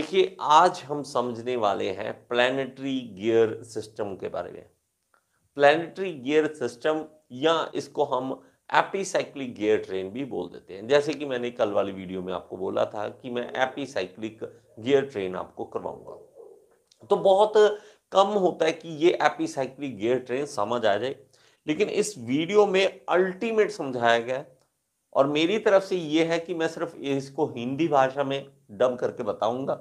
देखिए आज हम समझने वाले हैं प्लानिटरी गियर सिस्टम के बारे में प्लानिटरी गियर सिस्टम या इसको हम एपीसाइक्लिक गियर ट्रेन भी बोल देते हैं जैसे कि मैंने कल वाली वीडियो में आपको बोला था कि मैं एपीसाइक्लिक गियर ट्रेन आपको करवाऊंगा तो बहुत कम होता है कि ये एपीसाइक्लिक गियर ट्रेन समझ आ जाए लेकिन इस वीडियो में अल्टीमेट समझाया गया और मेरी तरफ से ये है कि मैं सिर्फ इसको हिंदी भाषा में डब करके बताऊंगा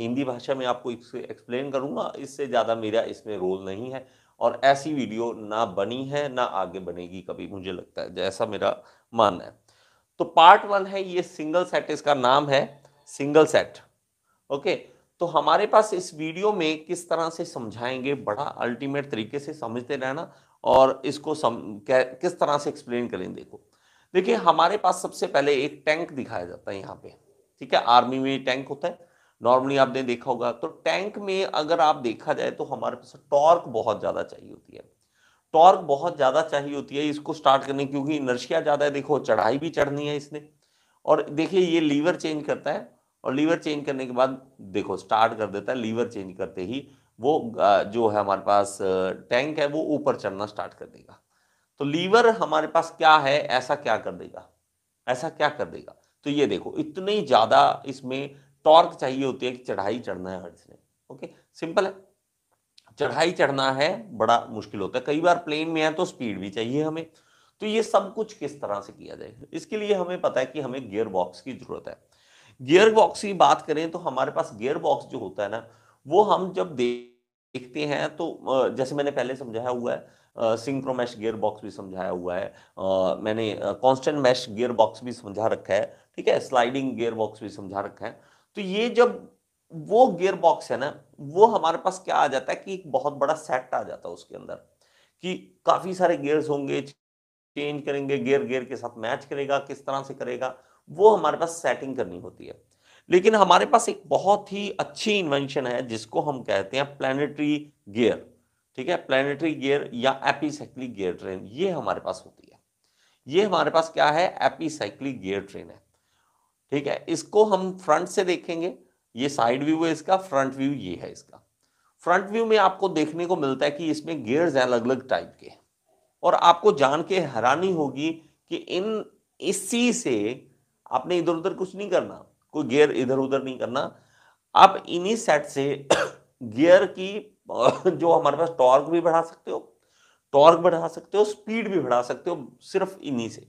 हिंदी भाषा में आपको इससे एक्सप्लेन करूँगा इससे ज़्यादा मेरा इसमें रोल नहीं है और ऐसी वीडियो ना बनी है ना आगे बनेगी कभी मुझे लगता है जैसा मेरा मानना है तो पार्ट वन है ये सिंगल सेट इसका नाम है सिंगल सेट ओके तो हमारे पास इस वीडियो में किस तरह से समझाएंगे बड़ा अल्टीमेट तरीके से समझते रहना और इसको सम किस तरह से एक्सप्लेन करें देखो देखिए हमारे पास सबसे पहले एक टैंक दिखाया जाता है यहाँ पे ठीक है आर्मी में टैंक होता है नॉर्मली आपने देखा होगा तो टैंक में अगर आप देखा जाए तो हमारे पास टॉर्क बहुत ज़्यादा चाहिए होती है टॉर्क बहुत ज़्यादा चाहिए होती है इसको स्टार्ट करने क्योंकि इनर्शिया ज़्यादा है देखो चढ़ाई भी चढ़नी है इसने और देखिए ये लीवर चेंज करता है और लीवर चेंज करने के बाद देखो स्टार्ट कर देता है लीवर चेंज करते ही वो जो है हमारे पास टैंक है वो ऊपर चढ़ना स्टार्ट कर देगा तो लीवर हमारे पास क्या है ऐसा क्या कर देगा ऐसा क्या कर देगा तो ये देखो इतनी ज़्यादा इसमें टॉर्क चाहिए होती है कि चढ़ाई चढ़ना है अर्थ ने ओके सिंपल है चढ़ाई चढ़ना है बड़ा मुश्किल होता है कई बार प्लेन में है तो स्पीड भी चाहिए हमें तो ये सब कुछ किस तरह से किया जाएगा इसके लिए हमें पता है कि हमें गियर बॉक्स की जरूरत है गियर बॉक्स की बात करें तो हमारे पास गियर बॉक्स जो होता है ना वो हम जब देखते हैं तो जैसे मैंने पहले समझाया हुआ है सिंक्रोमैश गियर बॉक्स भी समझाया हुआ है मैंने कॉन्स्टेंट मैश गियर बॉक्स भी समझा रखा है ठीक है स्लाइडिंग गियर बॉक्स भी समझा रखा है तो ये जब वो गियर बॉक्स है ना वो हमारे पास क्या आ जाता है कि एक बहुत बड़ा सेट आ जाता है उसके अंदर कि काफी सारे गियर्स होंगे चेंज करेंगे गियर गियर के साथ मैच करेगा किस तरह से करेगा वो हमारे पास सेटिंग करनी होती है लेकिन हमारे पास एक बहुत ही अच्छी इन्वेंशन है जिसको हम कहते हैं प्लानिटरी गियर ठीक है प्लानिटरी गियर या एपीसाइक्लिक गियर ट्रेन ये हमारे पास होती है ये हमारे पास क्या है एपीसाइक्लिक गियर ट्रेन है ठीक है इसको हम फ्रंट से देखेंगे ये साइड व्यू है इसका फ्रंट व्यू ये है इसका फ्रंट व्यू में आपको देखने को मिलता है कि इसमें गियर्स हैं अलग अलग टाइप के और आपको जान के हैरानी होगी कि इन इसी से आपने इधर उधर कुछ नहीं करना कोई गियर इधर उधर नहीं करना आप इन्हीं सेट से गियर की जो हमारे पास टॉर्क भी बढ़ा सकते हो टॉर्क बढ़ा सकते हो स्पीड भी बढ़ा सकते हो सिर्फ इन्हीं से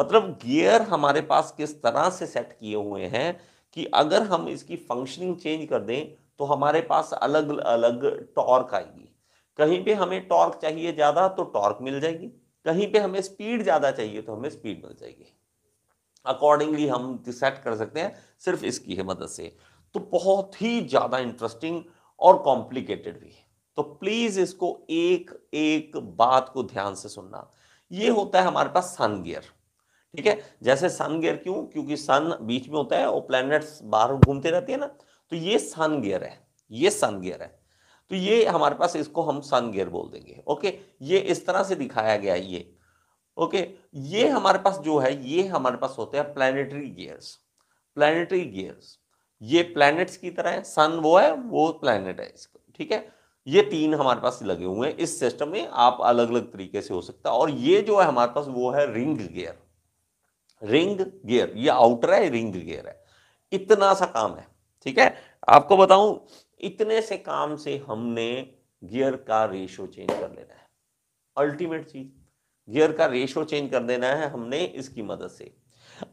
मतलब गियर हमारे पास किस तरह से सेट किए हुए हैं कि अगर हम इसकी फंक्शनिंग चेंज कर दें तो हमारे पास अलग अलग टॉर्क आएगी कहीं पे हमें टॉर्क चाहिए ज़्यादा तो टॉर्क मिल जाएगी कहीं पे हमें स्पीड ज़्यादा चाहिए तो हमें स्पीड मिल जाएगी अकॉर्डिंगली हम सेट कर सकते हैं सिर्फ इसकी है मदद से तो बहुत ही ज़्यादा इंटरेस्टिंग और कॉम्प्लिकेटेड भी है तो प्लीज़ इसको एक एक बात को ध्यान से सुनना ये होता है हमारे पास सन गियर ठीक है जैसे सन गियर क्यों क्योंकि सन बीच में होता है और प्लैनेट्स बाहर घूमते रहते हैं ना तो ये सन गियर है ये सन गियर है तो ये हमारे पास इसको हम सन गियर बोल देंगे ओके ये इस तरह से दिखाया गया ये ओके ये हमारे पास जो है ये हमारे पास होते हैं प्लानिटरी गियर्स प्लानिटरी गियर्स ये प्लैनेट्स की तरह है सन वो है वो प्लैनेट है इसको ठीक है ये तीन हमारे पास लगे हुए हैं इस सिस्टम में आप अलग अलग तरीके से हो सकता है और ये जो है हमारे पास वो है रिंग गियर रिंग गियर ये आउटर है रिंग गियर है इतना सा काम है ठीक है आपको बताऊं इतने से काम से हमने गियर का रेशो चेंज कर लेना है अल्टीमेट चीज गियर का रेशो चेंज कर देना है हमने इसकी मदद से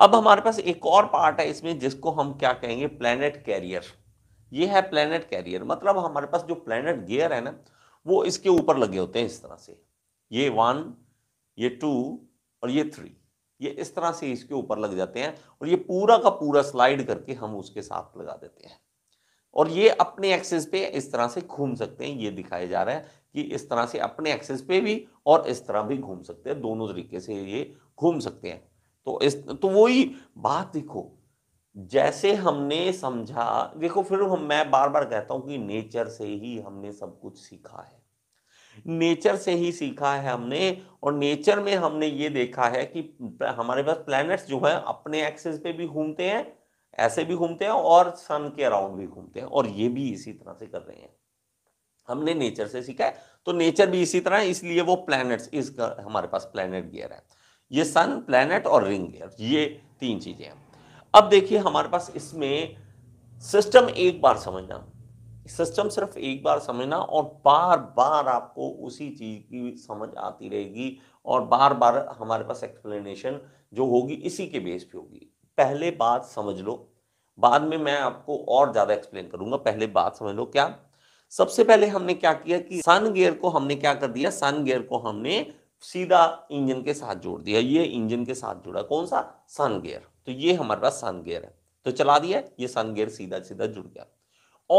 अब हमारे पास एक और पार्ट है इसमें जिसको हम क्या कहेंगे प्लेनेट कैरियर ये है प्लेनेट कैरियर मतलब हमारे पास जो प्लेनेट गियर है ना वो इसके ऊपर लगे होते हैं इस तरह से ये वन ये टू और ये थ्री ये इस तरह से इसके ऊपर लग जाते हैं और ये पूरा का पूरा स्लाइड करके हम उसके साथ लगा देते हैं और ये अपने एक्सेस पे इस तरह से घूम सकते हैं ये दिखाया जा रहा है कि इस तरह से अपने एक्सेस पे भी और इस तरह भी घूम सकते हैं दोनों तरीके से ये घूम सकते हैं तो इस तो वही बात देखो जैसे हमने समझा देखो फिर हम मैं बार बार कहता हूं कि नेचर से ही हमने सब कुछ सीखा है नेचर से ही सीखा है हमने और नेचर में हमने ये देखा है कि हमारे पास प्लैनेट्स जो है अपने एक्सेस पे भी घूमते हैं ऐसे भी घूमते हैं और सन के अराउंड भी घूमते हैं और ये भी इसी तरह से कर रहे हैं हमने नेचर से सीखा है तो नेचर भी इसी तरह इसलिए वो प्लैनेट्स इस हमारे पास प्लैनेट गियर है ये सन प्लैनेट और रिंग गियर ये तीन चीजें हैं अब देखिए हमारे पास इसमें सिस्टम एक बार समझना सिस्टम सिर्फ एक बार समझना और बार बार आपको उसी चीज़ की समझ आती रहेगी और बार बार हमारे पास एक्सप्लेनेशन जो होगी इसी के बेस पे होगी पहले बात समझ लो बाद में मैं आपको और ज़्यादा एक्सप्लेन करूंगा पहले बात समझ लो क्या सबसे पहले हमने क्या किया कि सन गियर को हमने क्या कर दिया सन गियर को हमने सीधा इंजन के साथ जोड़ दिया ये इंजन के साथ जुड़ा कौन सा सन गियर तो ये हमारे पास सन गियर है तो चला दिया ये सन गियर सीधा सीधा जुड़ गया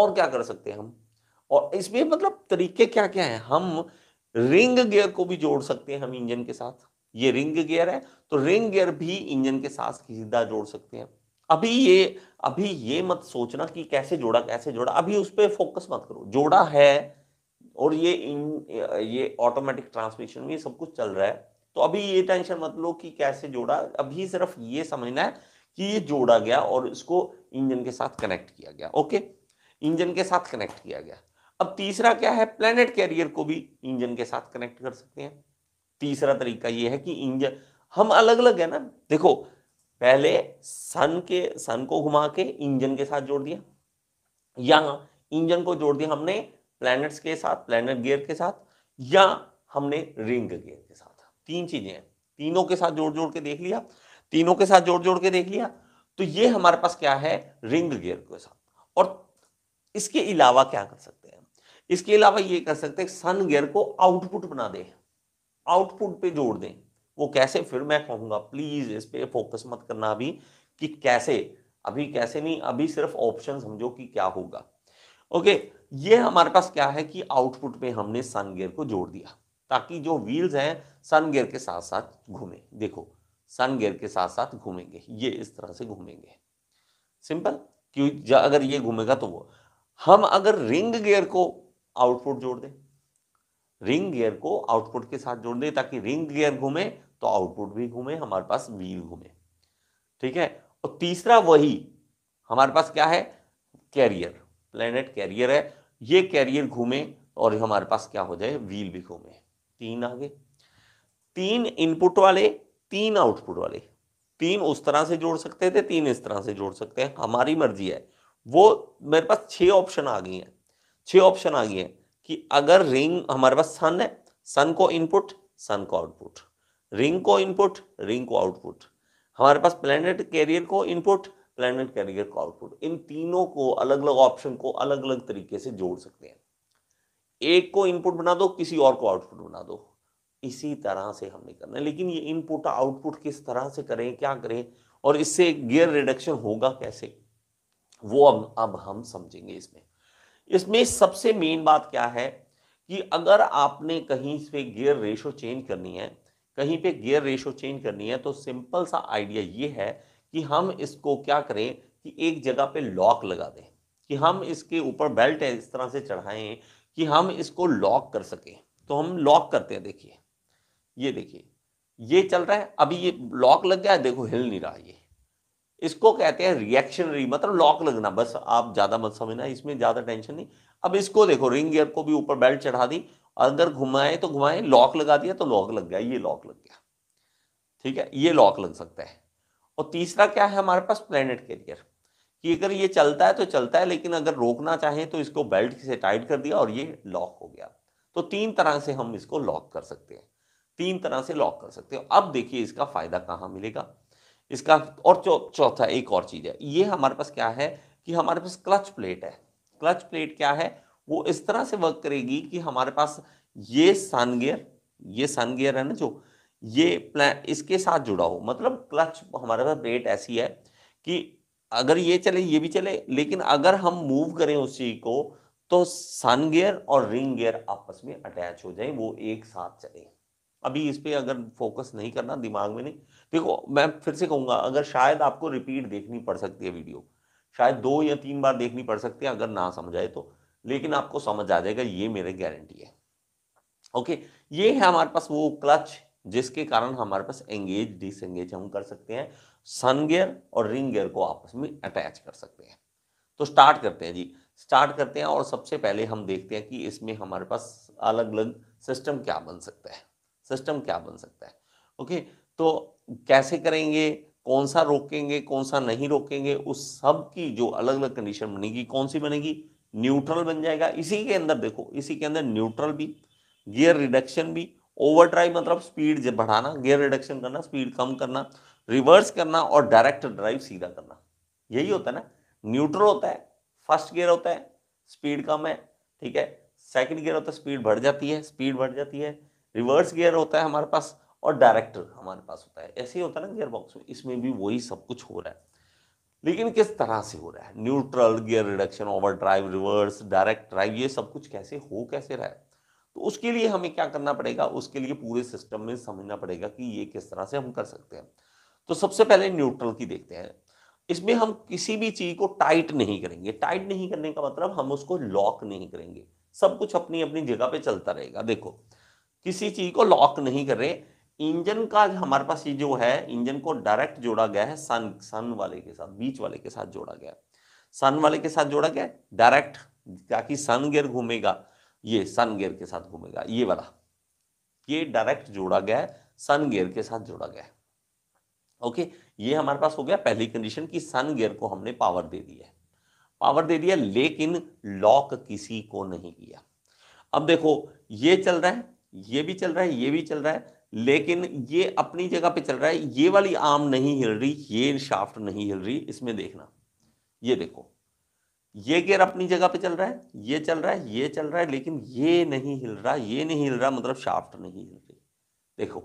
और क्या कर सकते हैं हम और इसमें मतलब तरीके क्या क्या हैं हम रिंग गियर को भी जोड़ सकते हैं हम इंजन के साथ ये रिंग गियर है तो रिंग गियर भी इंजन के साथ सीधा जोड़ सकते हैं अभी ये अभी ये मत सोचना कि कैसे जोड़ा कैसे जोड़ा अभी उस पर फोकस मत करो जोड़ा है और ये इन, ये ऑटोमेटिक ट्रांसमिशन में सब कुछ चल रहा है तो अभी ये टेंशन मत लो कि कैसे जोड़ा अभी सिर्फ ये समझना है कि ये जोड़ा गया और इसको इंजन के साथ कनेक्ट किया गया ओके इंजन के साथ कनेक्ट किया गया अब तीसरा क्या है प्लेनेट कैरियर को भी इंजन के साथ कनेक्ट कर सकते हैं तीसरा तरीका यह है कि इंजन हम अलग अलग है ना देखो पहले सन के सन को घुमा के इंजन के साथ जोड़ दिया या इंजन को जोड़ दिया हमने प्लैनेट्स के साथ प्लैनेट गियर के साथ या हमने रिंग गियर के साथ तीन चीजें हैं तीनों के साथ जोड़ जोड़ के देख लिया तीनों के साथ जोड़ जोड़ के देख लिया तो ये हमारे पास क्या है रिंग गियर के साथ और इसके अलावा क्या कर सकते हैं इसके अलावा ये कर सकते हैं सन गियर को आउटपुट बना दें आउटपुट पे जोड़ दें वो कैसे फिर मैं कहूंगा प्लीज इस पर फोकस मत करना अभी कि कैसे अभी कैसे नहीं अभी सिर्फ ऑप्शन समझो कि क्या होगा ओके ये हमारे पास क्या है कि आउटपुट में हमने सन गियर को जोड़ दिया ताकि जो व्हील्स हैं सन गियर के साथ साथ घूमे देखो सन गियर के साथ साथ घूमेंगे ये इस तरह से घूमेंगे सिंपल क्यों अगर ये घूमेगा तो वो हम अगर रिंग गियर को आउटपुट जोड़ दें रिंग गियर को आउटपुट के साथ जोड़ दें ताकि रिंग गियर घूमे तो आउटपुट भी घूमे हमारे पास व्हील घूमे ठीक है और तीसरा वही हमारे पास क्या है कैरियर प्लेनेट कैरियर है ये कैरियर घूमे और हमारे पास क्या हो जाए व्हील भी घूमे तीन आगे तीन इनपुट वाले तीन आउटपुट वाले तीन उस तरह से जोड़ सकते थे तीन इस तरह से जोड़ सकते हैं हमारी मर्जी है वो मेरे पास छह ऑप्शन आ गई हैं छह ऑप्शन आ गई हैं कि अगर रिंग हमारे पास सन है सन को इनपुट सन को आउटपुट रिंग को इनपुट रिंग को आउटपुट हमारे पास प्लेनेट कैरियर को इनपुट प्लेनेट कैरियर को आउटपुट इन तीनों को अलग अलग ऑप्शन को अलग अलग तरीके से जोड़ सकते हैं एक को इनपुट बना दो किसी और को आउटपुट बना दो इसी तरह से हमने करना है लेकिन ये इनपुट आउटपुट किस तरह से करें क्या करें और इससे गियर रिडक्शन होगा कैसे वो अब अब हम समझेंगे इसमें इसमें सबसे मेन बात क्या है कि अगर आपने कहीं पे गियर रेशो चेंज करनी है कहीं पे गियर रेशो चेंज करनी है तो सिंपल सा आइडिया ये है कि हम इसको क्या करें कि एक जगह पे लॉक लगा दें कि हम इसके ऊपर बेल्ट इस तरह से चढ़ाएं कि हम इसको लॉक कर सकें तो हम लॉक करते हैं देखिए ये देखिए ये चल रहा है अभी ये लॉक लग गया है देखो हिल नहीं रहा ये इसको कहते हैं रिएक्शनरी मतलब लॉक लगना बस आप ज़्यादा मत समझना इसमें ज़्यादा टेंशन नहीं अब इसको देखो रिंग गियर को भी ऊपर बेल्ट चढ़ा दी अंदर घुमाए तो घुमाए लॉक लगा दिया तो लॉक लग गया ये लॉक लग गया ठीक है ये लॉक लग सकता है और तीसरा क्या है हमारे पास प्लेनेट कैरियर कि अगर ये चलता है तो चलता है लेकिन अगर रोकना चाहे तो इसको बेल्ट से टाइट कर दिया और ये लॉक हो गया तो तीन तरह से हम इसको लॉक कर सकते हैं तीन तरह से लॉक कर सकते हो अब देखिए इसका फायदा कहाँ मिलेगा इसका और चौथा एक और चीज़ है ये हमारे पास क्या है कि हमारे पास क्लच प्लेट है क्लच प्लेट क्या है वो इस तरह से वर्क करेगी कि हमारे पास ये सन गियर ये सन गियर है ना जो ये प्लान इसके साथ जुड़ा हो मतलब क्लच हमारे पास प्लेट ऐसी है कि अगर ये चले ये भी चले लेकिन अगर हम मूव करें उस चीज को तो सन गियर और रिंग गियर आपस में अटैच हो जाए वो एक साथ चले अभी इस पर अगर फोकस नहीं करना दिमाग में नहीं देखो मैं फिर से कहूंगा अगर शायद आपको रिपीट देखनी पड़ सकती है वीडियो शायद दो या तीन बार देखनी पड़ सकती है अगर ना समझ आए तो लेकिन आपको समझ आ जाएगा ये मेरे गारंटी है ओके ये है हमारे पास वो क्लच जिसके कारण हमारे पास एंगेज डिसंगेज हम कर सकते हैं सन गियर और रिंग गियर को आपस में अटैच कर सकते हैं तो स्टार्ट करते हैं जी स्टार्ट करते हैं और सबसे पहले हम देखते हैं कि इसमें हमारे पास अलग अलग सिस्टम क्या बन सकता है सिस्टम क्या बन सकता है ओके तो कैसे करेंगे कौन सा रोकेंगे कौन सा नहीं रोकेंगे उस सब की जो अलग अलग कंडीशन बनेगी कौन सी बनेगी न्यूट्रल बन जाएगा इसी के अंदर देखो इसी के अंदर न्यूट्रल भी गियर रिडक्शन भी ओवर ड्राइव मतलब स्पीड बढ़ाना गियर रिडक्शन करना स्पीड कम करना रिवर्स करना और डायरेक्ट ड्राइव सीधा करना यही होता है ना न्यूट्रल होता है फर्स्ट गियर होता है स्पीड कम है ठीक है सेकंड गियर होता है स्पीड बढ़ जाती है स्पीड बढ़ जाती है रिवर्स गियर होता है हमारे पास और डायरेक्टर हमारे पास होता है ऐसे ही होता है ना गियरबॉक्स में इसमें भी वही सब कुछ हो रहा है लेकिन किस तरह से हो रहा है neutral gear reduction overdrive reverse direct drive ये सब कुछ कैसे हो कैसे रहा है तो उसके लिए हमें क्या करना पड़ेगा उसके लिए पूरे सिस्टम में समझना पड़ेगा कि ये किस तरह से हम कर सकते हैं तो सबसे पहले न्यूट्रल की देखते हैं इसमें हम किसी भी चीज को टाइट नहीं करेंगे टाइट नहीं करने का मतलब हम उसको लॉक नहीं करेंगे सब कुछ अपनी अपनी जगह पे चलता रहेगा देखो किसी चीज को लॉक नहीं कर रहे इंजन का हमारे पास ये जो है इंजन को डायरेक्ट जोड़ा गया है सन सन वाले के साथ बीच वाले के साथ जोड़ा गया सन वाले के साथ जोड़ा गया डायरेक्ट ताकि सन गियर घूमेगा ये सन गियर के साथ घूमेगा ये वाला ये डायरेक्ट जोड़ा गया है सन गियर के साथ जोड़ा गया है ओके ये हमारे पास हो गया पहली कंडीशन की सन गियर को हमने पावर दे दिया है पावर दे दिया लेकिन लॉक किसी को नहीं किया अब देखो ये चल रहा है ये भी चल रहा है ये भी चल रहा है लेकिन ये अपनी जगह पे चल रहा है ये वाली आम नहीं हिल रही ये शाफ्ट नहीं हिल रही इसमें देखना ये देखो ये गियर अपनी जगह पे चल रहा है ये चल रहा है ये चल रहा है लेकिन ये नहीं हिल रहा ये नहीं हिल रहा मतलब शाफ्ट नहीं हिल रही देखो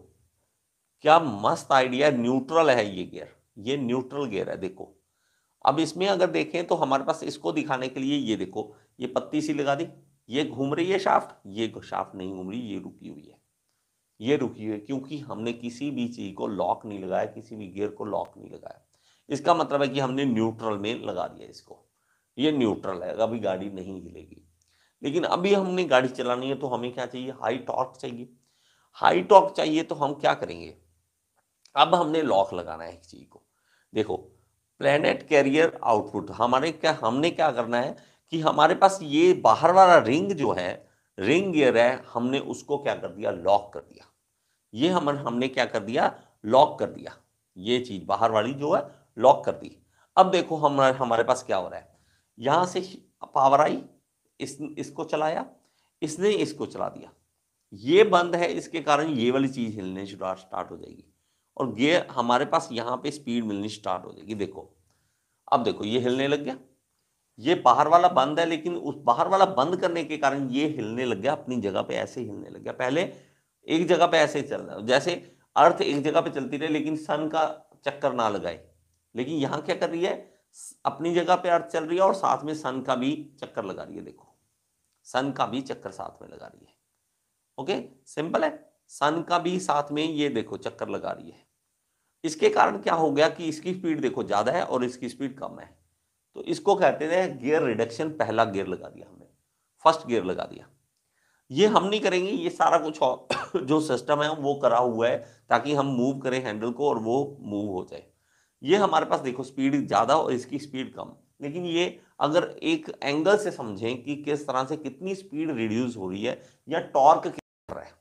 क्या मस्त आइडिया न्यूट्रल है ये गियर ये न्यूट्रल गियर है देखो अब इसमें अगर देखें तो हमारे पास इसको दिखाने के लिए ये देखो ये पत्ती सी लगा दी ये घूम रही है शाफ्ट ये शाफ्ट नहीं घूम रही ये रुकी हुई है ये रुकी है क्योंकि हमने किसी भी चीज़ को लॉक नहीं लगाया किसी भी गियर को लॉक नहीं लगाया इसका मतलब है कि हमने न्यूट्रल में लगा दिया इसको ये न्यूट्रल है अभी गाड़ी नहीं हिलेगी लेकिन अभी हमने गाड़ी चलानी है तो हमें क्या चाहिए हाई टॉर्क चाहिए हाई टॉर्क चाहिए तो हम क्या करेंगे अब हमने लॉक लगाना है एक चीज़ को देखो प्लेनेट कैरियर आउटपुट हमारे क्या हमने क्या करना है कि हमारे पास ये बाहर वाला रिंग जो है रिंग गियर है हमने उसको क्या कर दिया लॉक कर दिया ये हम हम्म। हमने क्या कर दिया लॉक कर दिया ये चीज बाहर वाली जो है लॉक कर दी अब देखो हम हमारे पास क्या हो रहा है यहां से पावर आई इस इसको चलाया इसने इसको चला दिया ये बंद है इसके कारण ये वाली चीज हिलने स्टार्ट हो जाएगी और ये हमारे पास यहां पे स्पीड मिलनी स्टार्ट हो जाएगी देखो अब देखो ये हिलने लग गया ये बाहर वाला बंद है लेकिन उस बाहर वाला बंद करने के कारण ये हिलने लग गया अपनी जगह पे ऐसे हिलने लग गया पहले एक जगह पे ऐसे ही चल रहा है जैसे अर्थ एक जगह पे चलती रहे लेकिन सन का चक्कर ना लगाए लेकिन यहां क्या कर रही है अपनी जगह पे अर्थ चल रही है और साथ में सन का भी चक्कर लगा रही है देखो सन का भी चक्कर साथ में लगा रही है ओके सिंपल है सन का भी साथ में ये देखो चक्कर लगा रही है इसके कारण क्या हो गया कि इसकी स्पीड देखो ज़्यादा है और इसकी स्पीड कम है तो इसको कहते हैं गियर रिडक्शन पहला गियर लगा दिया हमने फर्स्ट गियर लगा दिया ये हम नहीं करेंगे ये सारा कुछ जो सिस्टम है वो करा हुआ है ताकि हम मूव करें हैंडल को और वो मूव हो जाए ये हमारे पास देखो स्पीड ज़्यादा और इसकी स्पीड कम लेकिन ये अगर एक एंगल से समझें कि किस तरह से कितनी स्पीड रिड्यूस हो रही है या टॉर्क कितना बढ़ रहा है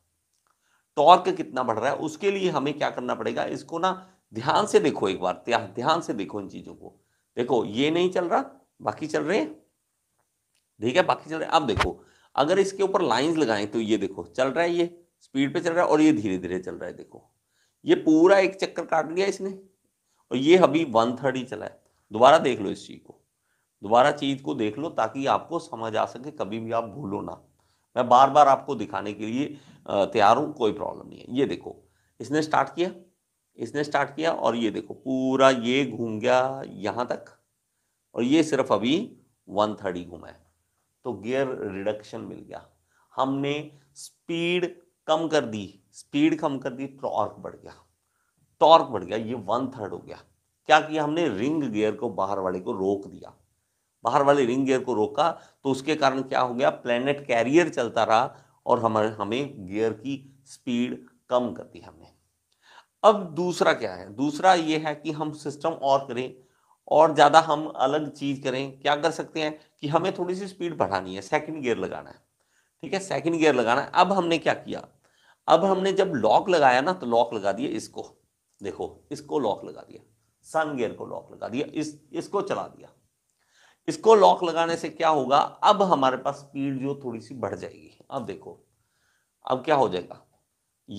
टॉर्क कितना बढ़ रहा है उसके लिए हमें क्या करना पड़ेगा इसको ना ध्यान से देखो एक बार ध्यान से देखो इन चीज़ों को देखो ये नहीं चल रहा बाकी चल रहे हैं ठीक है बाकी चल रहे अब देखो अगर इसके ऊपर लाइंस लगाएं तो ये देखो चल रहा है ये स्पीड पे चल रहा है और ये धीरे धीरे चल रहा है देखो ये पूरा एक चक्कर काट लिया इसने और ये अभी वन थर्ड ही चला है दोबारा देख लो इस चीज़ को दोबारा चीज़ को देख लो ताकि आपको समझ आ सके कभी भी आप भूलो ना मैं बार बार आपको दिखाने के लिए तैयार हूँ कोई प्रॉब्लम नहीं है ये देखो इसने स्टार्ट किया इसने स्टार्ट किया और ये देखो पूरा ये घूम गया यहाँ तक और ये सिर्फ अभी वन थर्ड ही घूमा है तो गियर रिडक्शन मिल गया हमने स्पीड कम कर दी स्पीड कम कर दी टॉर्क बढ़ गया टॉर्क बढ़ गया ये वन थर्ड हो गया क्या किया हमने रिंग गियर को बाहर वाले को रोक दिया बाहर वाले रिंग गियर को रोका तो उसके कारण क्या हो गया प्लेनेट कैरियर चलता रहा और हमारे हमें गियर की स्पीड कम कर दी हमने अब दूसरा क्या है दूसरा ये है कि हम सिस्टम और करें और ज़्यादा हम अलग चीज़ करें क्या कर सकते हैं कि हमें थोड़ी सी स्पीड बढ़ानी है सेकंड गियर लगाना है ठीक है सेकंड गियर लगाना है अब हमने क्या किया अब हमने जब लॉक लगाया ना तो लॉक लगा दिया इसको देखो इसको लॉक लगा दिया सन गियर को लॉक लगा दिया इस इसको चला दिया इसको लॉक लगाने से क्या होगा अब हमारे पास स्पीड जो थोड़ी सी बढ़ जाएगी अब देखो अब क्या हो जाएगा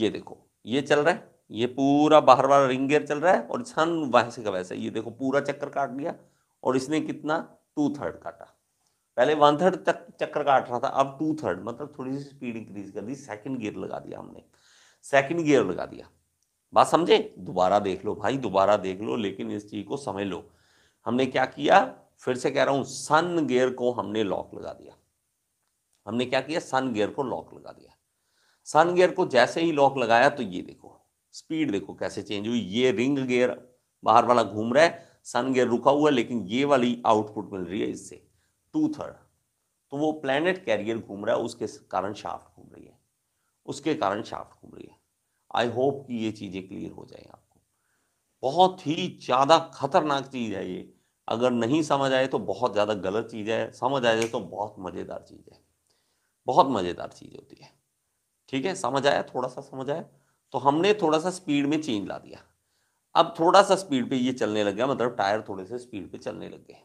ये देखो ये चल रहा है ये पूरा बाहर वाला रिंग गेयर चल रहा है और छन वैसे का वैसे ये देखो पूरा चक्कर काट दिया और इसने कितना टू थर्ड काटा पहले वन थर्ड तक चक्कर काट रहा था अब टू थर्ड मतलब थोड़ी सी स्पीड इंक्रीज कर दी सेकंड गियर लगा दिया हमने सेकंड गियर लगा दिया बात समझे दोबारा देख लो भाई दोबारा देख लो लेकिन इस चीज को समझ लो हमने क्या किया फिर से कह रहा हूं सन गियर को हमने लॉक लगा दिया हमने क्या किया सन गियर को लॉक लगा दिया सन गियर को जैसे ही लॉक लगाया तो ये देखो स्पीड देखो कैसे चेंज हुई ये रिंग गेयर बाहर वाला घूम रहा है सन गेयर रुका हुआ है लेकिन ये वाली आउटपुट मिल रही है इससे टू थर्ड तो वो प्लैनेट कैरियर घूम रहा है उसके कारण शाफ्ट घूम रही है उसके कारण शाफ्ट घूम रही है आई होप कि ये चीज़ें क्लियर हो जाए आपको बहुत ही ज़्यादा खतरनाक चीज़ है ये अगर नहीं समझ आए तो बहुत ज़्यादा गलत चीज़ है समझ आ जाए तो बहुत मज़ेदार चीज़ है बहुत मज़ेदार चीज़ होती है ठीक है समझ आया थोड़ा सा समझ आया तो हमने थोड़ा सा स्पीड में चेंज ला दिया अब थोड़ा सा स्पीड पे ये चलने लग गया मतलब टायर थोड़े से स्पीड पे चलने लग गए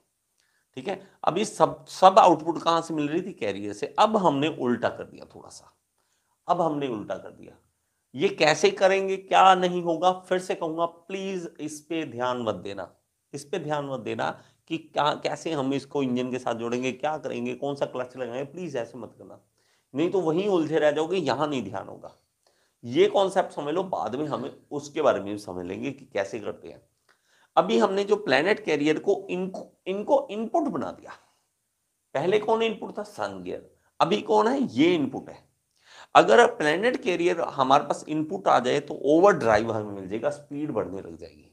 ठीक है अब ये सब सब आउटपुट कहाँ से मिल रही थी कैरियर से अब हमने उल्टा कर दिया थोड़ा सा अब हमने उल्टा कर दिया ये कैसे करेंगे क्या नहीं होगा फिर से कहूंगा प्लीज़ इस पर ध्यान मत देना इस पे ध्यान मत देना कि क्या कैसे हम इसको इंजन के साथ जोड़ेंगे क्या करेंगे कौन सा क्लच लगाएंगे प्लीज़ ऐसे मत करना नहीं तो वहीं उलझे रह जाओगे यहां नहीं ध्यान होगा ये कॉन्सेप्ट समझ लो बाद में हमें उसके बारे में भी समझ लेंगे कि कैसे करते हैं अभी हमने जो प्लेनेट कैरियर को इनको इनको इनपुट बना दिया पहले कौन इनपुट था सन गियर अभी कौन है ये इनपुट है अगर प्लेनेट कैरियर हमारे पास इनपुट आ जाए तो ओवर ड्राइव हमें मिल जाएगा स्पीड बढ़ने लग जाएगी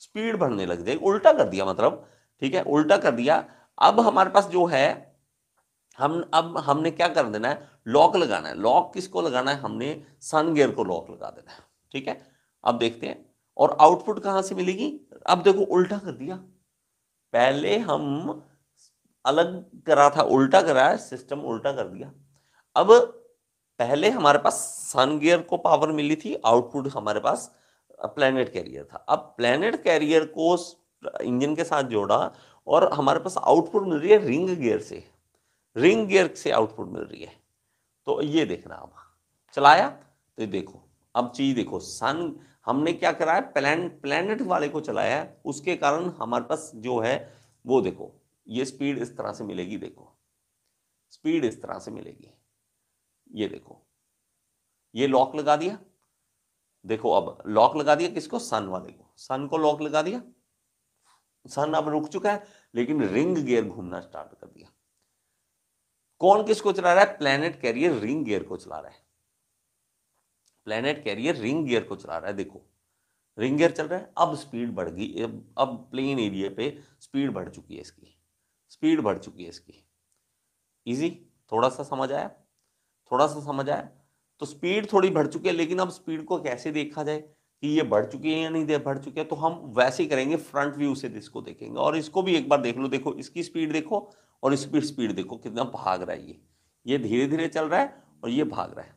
स्पीड बढ़ने लग जाएगी उल्टा कर दिया मतलब ठीक है उल्टा कर दिया अब हमारे पास जो है हम अब हमने क्या कर देना है लॉक लगाना है लॉक किसको लगाना है हमने सन गेयर को लॉक लगा देना है ठीक है अब देखते हैं और आउटपुट कहां से मिलेगी अब देखो उल्टा कर दिया पहले हम अलग करा था उल्टा कराया सिस्टम उल्टा कर दिया अब पहले हमारे पास सन गियर को पावर मिली थी आउटपुट हमारे पास प्लेनेट कैरियर था अब प्लेनेट कैरियर को इंजन के साथ जोड़ा और हमारे पास आउटपुट मिल रही है रिंग गियर से रिंग गियर से आउटपुट मिल रही है तो ये देखना अब चलाया तो देखो अब चीज देखो सन हमने क्या करा है प्लान प्लैनेट वाले को चलाया उसके कारण हमारे पास जो है वो देखो ये स्पीड इस तरह से मिलेगी देखो स्पीड इस तरह से मिलेगी ये देखो ये लॉक लगा दिया देखो अब लॉक लगा दिया किसको सन वाले को सन को लॉक लगा दिया सन अब रुक चुका है लेकिन रिंग गियर घूमना स्टार्ट कर दिया कौन किसको चला रहा है प्लेनेट कैरियर रिंग गियर को चला रहा है प्लेनेट कैरियर रिंग गियर को चला रहा है देखो रिंग गियर चल रहा है अब स्पीड बढ़ गई अब अब प्लेन एरिया पे स्पीड बढ़ चुकी है इसकी स्पीड बढ़ चुकी है इसकी इजी थोड़ा सा समझ आया थोड़ा सा समझ आया तो स्पीड थोड़ी बढ़ चुकी है लेकिन अब स्पीड को कैसे देखा जाए कि ये बढ़ चुकी है या नहीं दे बढ़ चुकी है तो हम वैसे ही करेंगे फ्रंट व्यू से इसको देखेंगे और इसको भी एक बार देख लो देखो इसकी स्पीड देखो और स्पीड स्पीड देखो कितना भाग रहा है ये ये धीरे धीरे चल रहा है और ये भाग रहा है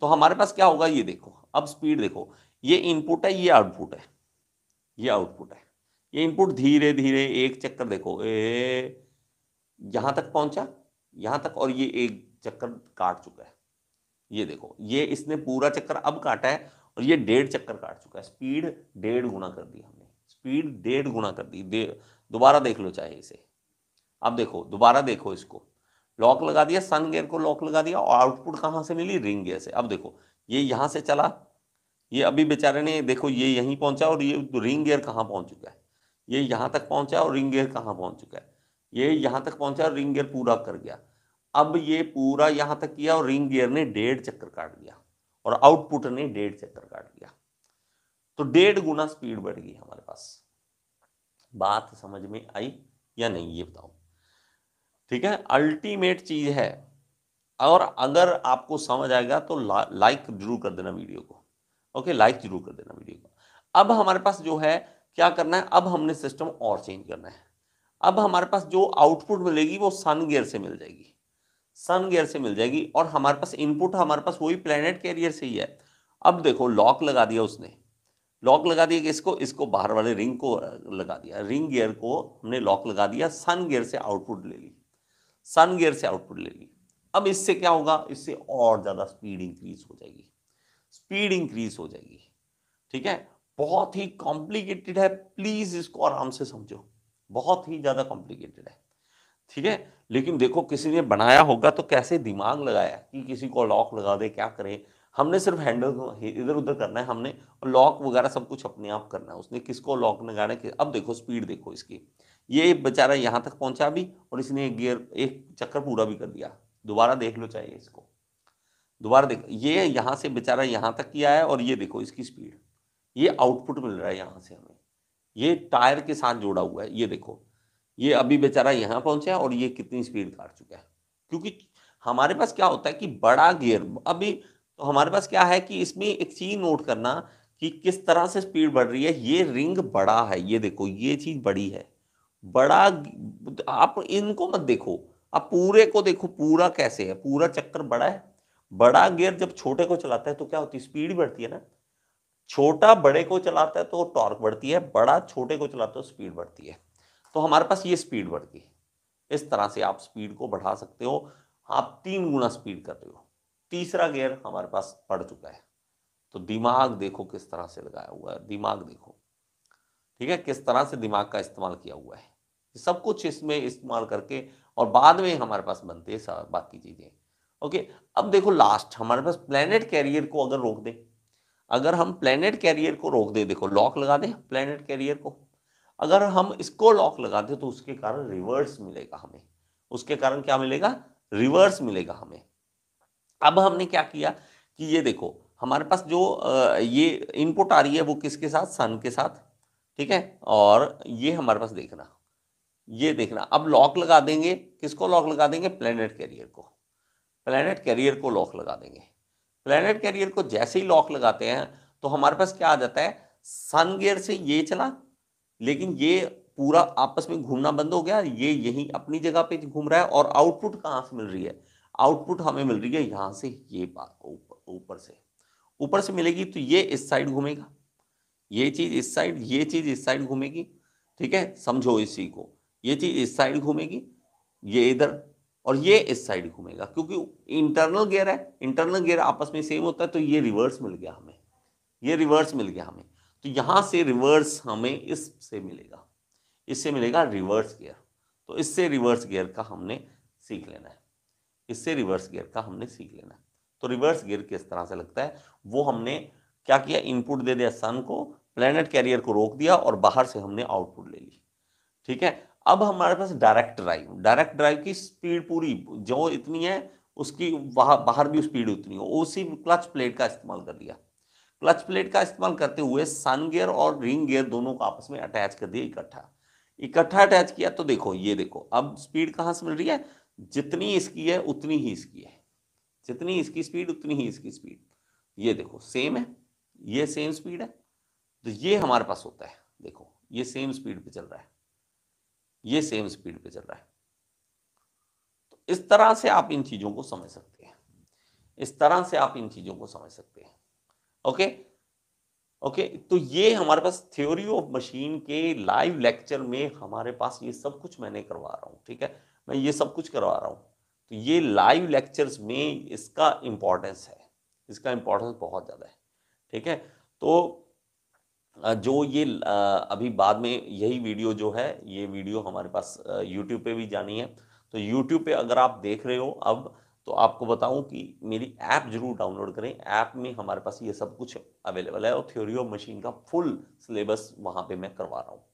तो हमारे पास क्या होगा ये देखो अब स्पीड देखो ये इनपुट है ये आउटपुट है ये आउटपुट है ये इनपुट धीरे धीरे एक चक्कर देखो ए यहां तक पहुंचा यहां तक और ये एक चक्कर काट चुका है ये देखो ये इसने पूरा चक्कर अब काटा है और ये डेढ़ चक्कर काट चुका है स्पीड डेढ़ गुना कर दी हमने स्पीड डेढ़ गुना कर दी दोबारा देख लो चाहे इसे अब देखो दोबारा देखो इसको लॉक लगा दिया सन गेयर को लॉक लगा दिया और आउटपुट कहाँ से मिली रिंग गेयर से अब देखो ये यहाँ से चला ये अभी बेचारे ने देखो ये यहीं पहुंचा और ये रिंग गेयर कहाँ पहुंच चुका है ये यहाँ तक पहुंचा और रिंग गेयर कहाँ पहुंच चुका है ये यहाँ तक पहुंचा और रिंग गेयर पूरा कर गया अब ये पूरा यहाँ तक किया और रिंग गेयर ने डेढ़ चक्कर काट दिया और आउटपुट ने डेढ़ चक्कर काट दिया तो डेढ़ गुना स्पीड बढ़ गई हमारे पास बात समझ में आई या नहीं ये बताओ ठीक है अल्टीमेट चीज है और अगर आपको समझ आएगा तो ला, लाइक जरूर कर देना वीडियो को ओके लाइक जरूर कर देना वीडियो को अब हमारे पास जो है क्या करना है अब हमने सिस्टम और चेंज करना है अब हमारे पास जो आउटपुट मिलेगी वो सन गियर से मिल जाएगी सन गियर से मिल जाएगी और हमारे पास इनपुट हमारे पास वही प्लेनेट कैरियर से ही है अब देखो लॉक लगा दिया उसने लॉक लगा दिया कि इसको इसको बाहर वाले रिंग को लगा दिया रिंग गियर को हमने लॉक लगा दिया सन गियर से आउटपुट ले ली सन गियर से आउटपुट ले ली अब इससे क्या होगा इससे और ज़्यादा स्पीड इंक्रीज हो जाएगी स्पीड इंक्रीज हो जाएगी ठीक है बहुत ही कॉम्प्लिकेटेड है प्लीज इसको आराम से समझो बहुत ही ज़्यादा कॉम्प्लिकेटेड है ठीक है लेकिन देखो किसी ने बनाया होगा तो कैसे दिमाग लगाया कि किसी को लॉक लगा दे क्या करें हमने सिर्फ हैंडल इधर उधर करना है हमने लॉक वगैरह सब कुछ अपने आप करना है उसने किसको लॉक लगाना है अब देखो स्पीड देखो इसकी ये बेचारा यहाँ तक पहुंचा भी और इसने एक गियर एक चक्कर पूरा भी कर दिया दोबारा देख लो चाहिए इसको दोबारा देख ये यहाँ से बेचारा यहाँ तक किया है और ये देखो इसकी स्पीड ये आउटपुट मिल रहा है यहाँ से हमें ये टायर के साथ जोड़ा हुआ है ये देखो ये अभी बेचारा यहाँ पहुँचा है और ये कितनी स्पीड काट चुका है क्योंकि हमारे पास क्या होता है कि बड़ा गियर अभी तो हमारे पास क्या है कि इसमें एक चीज नोट करना कि किस तरह से स्पीड बढ़ रही है ये रिंग बड़ा है ये देखो ये चीज़ बड़ी है बड़ा आप इनको मत देखो आप पूरे को देखो पूरा कैसे है पूरा चक्कर बड़ा है बड़ा गियर जब छोटे को चलाता है तो क्या होती है स्पीड बढ़ती है ना छोटा बड़े को चलाता है तो टॉर्क बढ़ती है बड़ा छोटे को चलाता है तो स्पीड बढ़ती है तो हमारे पास ये स्पीड बढ़ गई इस तरह से आप स्पीड को बढ़ा सकते हो आप तीन गुना स्पीड कर रहे हो तीसरा गियर हमारे पास पड़ चुका है तो दिमाग देखो किस तरह से लगाया हुआ है दिमाग देखो ठीक है किस तरह से दिमाग का इस्तेमाल किया हुआ है सब कुछ इसमें इस्तेमाल करके और बाद में हमारे पास बनते हैं बाकी चीज़ें ओके अब देखो लास्ट हमारे पास प्लेनेट कैरियर को अगर रोक दे अगर हम प्लेनेट कैरियर को रोक दे देखो लॉक लगा दें प्लेनेट कैरियर को अगर हम इसको लॉक लगा दें तो उसके कारण रिवर्स मिलेगा हमें उसके कारण क्या मिलेगा रिवर्स मिलेगा हमें अब हमने क्या किया कि ये देखो हमारे पास जो ये इनपुट आ रही है वो किसके साथ सन के साथ ठीक है और ये हमारे पास देखना ये देखना अब लॉक लगा देंगे किसको लॉक लगा देंगे प्लेनेट कैरियर को प्लेनेट कैरियर को लॉक लगा देंगे प्लेनेट कैरियर को जैसे ही लॉक लगाते हैं तो हमारे पास क्या आ जाता है सन गेयर से ये चला लेकिन ये पूरा आपस में घूमना बंद हो गया ये यही अपनी जगह पे घूम रहा है और आउटपुट कहाँ से मिल रही है आउटपुट हमें मिल रही है यहाँ से ये ऊपर से ऊपर से मिलेगी तो ये इस साइड घूमेगा ये चीज इस साइड ये चीज इस साइड घूमेगी ठीक है समझो इसी को ये चीज इस साइड घूमेगी ये इधर और ये इस साइड घूमेगा क्योंकि इंटरनल गियर है इंटरनल गियर आपस में सेम होता है तो ये रिवर्स मिल गया हमें ये रिवर्स मिल गया हमें तो यहां से रिवर्स हमें इससे मिलेगा इससे मिलेगा रिवर्स गियर तो इससे रिवर्स गियर का हमने सीख लेना है इससे रिवर्स गियर का हमने सीख लेना है तो रिवर्स गियर किस तरह से लगता है वो हमने क्या किया इनपुट दे दिया सन को प्लेनेट कैरियर को रोक दिया और बाहर से हमने आउटपुट ले ली ठीक है अब हमारे पास डायरेक्ट ड्राइव डायरेक्ट ड्राइव की स्पीड पूरी जो इतनी है उसकी वहाँ बाहर भी स्पीड उतनी हो उसी क्लच प्लेट का इस्तेमाल कर दिया क्लच प्लेट का इस्तेमाल करते हुए सन गियर और रिंग गियर दोनों को आपस में अटैच कर दिया इकट्ठा इकट्ठा अटैच किया तो देखो ये देखो अब स्पीड कहाँ से मिल रही है जितनी इसकी है उतनी ही इसकी है जितनी इसकी स्पीड उतनी ही इसकी स्पीड ये देखो सेम है ये सेम स्पीड है तो ये हमारे पास होता है देखो ये सेम स्पीड पे चल रहा है ये सेम स्पीड पे चल रहा है तो इस तरह से आप इन चीजों को समझ सकते हैं इस तरह से आप इन चीजों को समझ सकते हैं ओके ओके तो ये हमारे पास थ्योरी ऑफ मशीन के लाइव लेक्चर में हमारे पास ये सब कुछ मैंने करवा रहा हूं ठीक है मैं ये सब कुछ करवा रहा हूं तो ये लाइव लेक्चर्स में इसका इंपॉर्टेंस है इसका इंपॉर्टेंस बहुत ज़्यादा है ठीक है तो जो ये अभी बाद में यही वीडियो जो है ये वीडियो हमारे पास यूट्यूब पे भी जानी है तो यूट्यूब पे अगर आप देख रहे हो अब तो आपको बताऊं कि मेरी ऐप जरूर डाउनलोड करें ऐप में हमारे पास ये सब कुछ अवेलेबल है और थ्योरी ऑफ मशीन का फुल सिलेबस वहाँ पे मैं करवा रहा हूँ